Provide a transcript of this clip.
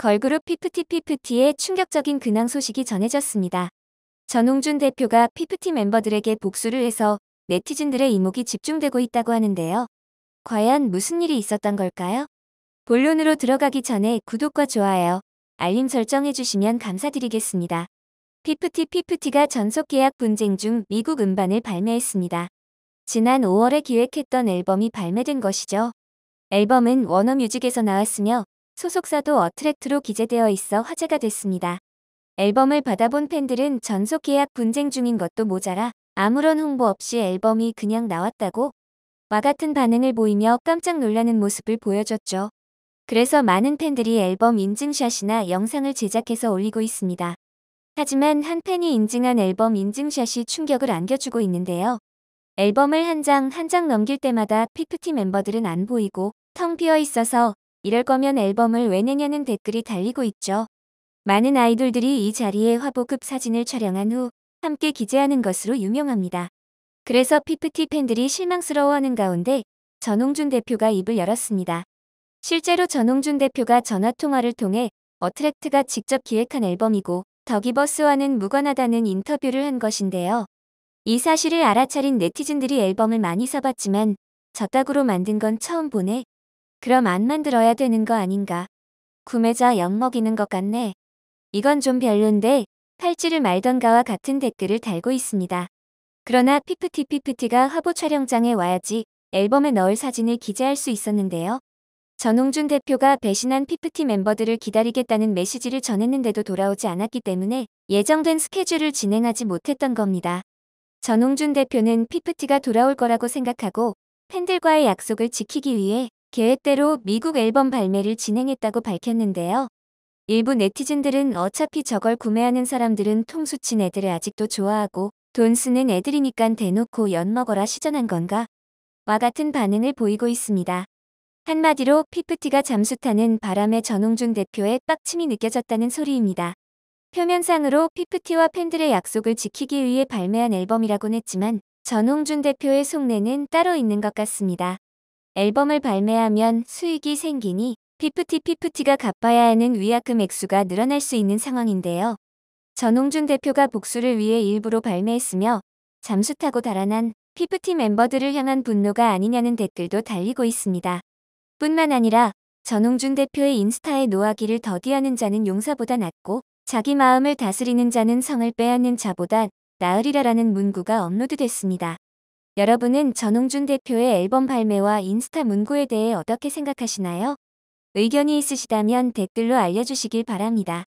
걸그룹 피프티피프티의 충격적인 근황 소식이 전해졌습니다. 전홍준 대표가 피프티 멤버들에게 복수를 해서 네티즌들의 이목이 집중되고 있다고 하는데요. 과연 무슨 일이 있었던 걸까요? 본론으로 들어가기 전에 구독과 좋아요, 알림 설정해주시면 감사드리겠습니다. 피프티 피프티가 전속 계약 분쟁 중 미국 음반을 발매했습니다. 지난 5월에 기획했던 앨범이 발매된 것이죠. 앨범은 워너뮤직에서 나왔으며 소속사도 어트랙트로 기재되어 있어 화제가 됐습니다. 앨범을 받아본 팬들은 전속 계약 분쟁 중인 것도 모자라 아무런 홍보 없이 앨범이 그냥 나왔다고 와 같은 반응을 보이며 깜짝 놀라는 모습을 보여줬죠. 그래서 많은 팬들이 앨범 인증샷이나 영상을 제작해서 올리고 있습니다. 하지만 한 팬이 인증한 앨범 인증샷이 충격을 안겨주고 있는데요. 앨범을 한 장 한장 한장 넘길 때마다 PPT 멤버들은 안 보이고 텅 비어 있어서 이럴 거면 앨범을 왜 내냐는 댓글이 달리고 있죠. 많은 아이돌들이 이 자리에 화보급 사진을 촬영한 후 함께 기재하는 것으로 유명합니다. 그래서 피프티 팬들이 실망스러워하는 가운데 전홍준 대표가 입을 열었습니다. 실제로 전홍준 대표가 전화통화를 통해 어트랙트가 직접 기획한 앨범이고 더기버스와는 무관하다는 인터뷰를 한 것인데요. 이 사실을 알아차린 네티즌들이 앨범을 많이 사봤지만 저따구로 만든 건 처음 보네 그럼 안 만들어야 되는 거 아닌가. 구매자 엿먹이는 것 같네. 이건 좀 별론데 팔찌를 말던가와 같은 댓글을 달고 있습니다. 그러나 피프티피프티가 화보 촬영장에 와야지 앨범에 넣을 사진을 기재할 수 있었는데요. 전홍준 대표가 배신한 피프티 멤버들을 기다리겠다는 메시지를 전했는데도 돌아오지 않았기 때문에 예정된 스케줄을 진행하지 못했던 겁니다. 전홍준 대표는 피프티가 돌아올 거라고 생각하고 팬들과의 약속을 지키기 위해 계획대로 미국 앨범 발매를 진행했다고 밝혔는데요. 일부 네티즌들은 어차피 저걸 구매하는 사람들은 통수친 애들을 아직도 좋아하고 돈 쓰는 애들이니깐 대놓고 엿먹어라 시전한 건가? 와 같은 반응을 보이고 있습니다. 한마디로 피프티가 잠수타는 바람에 전홍준 대표의 빡침이 느껴졌다는 소리입니다. 표면상으로 피프티와 팬들의 약속을 지키기 위해 발매한 앨범이라곤 했지만 전홍준 대표의 속내는 따로 있는 것 같습니다. 앨범을 발매하면 수익이 생기니 피프티피프티가 갚아야 하는 위약금 액수가 늘어날 수 있는 상황인데요. 전홍준 대표가 복수를 위해 일부러 발매했으며 잠수 타고 달아난 피프티 멤버들을 향한 분노가 아니냐는 댓글도 달리고 있습니다. 뿐만 아니라 전홍준 대표의 인스타에 노하기를 더디하는 자는 용사보다 낫고 자기 마음을 다스리는 자는 성을 빼앗는 자보다 나으리라라는 문구가 업로드됐습니다. 여러분은 전홍준 대표의 앨범 발매와 인스타 문구에 대해 어떻게 생각하시나요? 의견이 있으시다면 댓글로 알려주시길 바랍니다.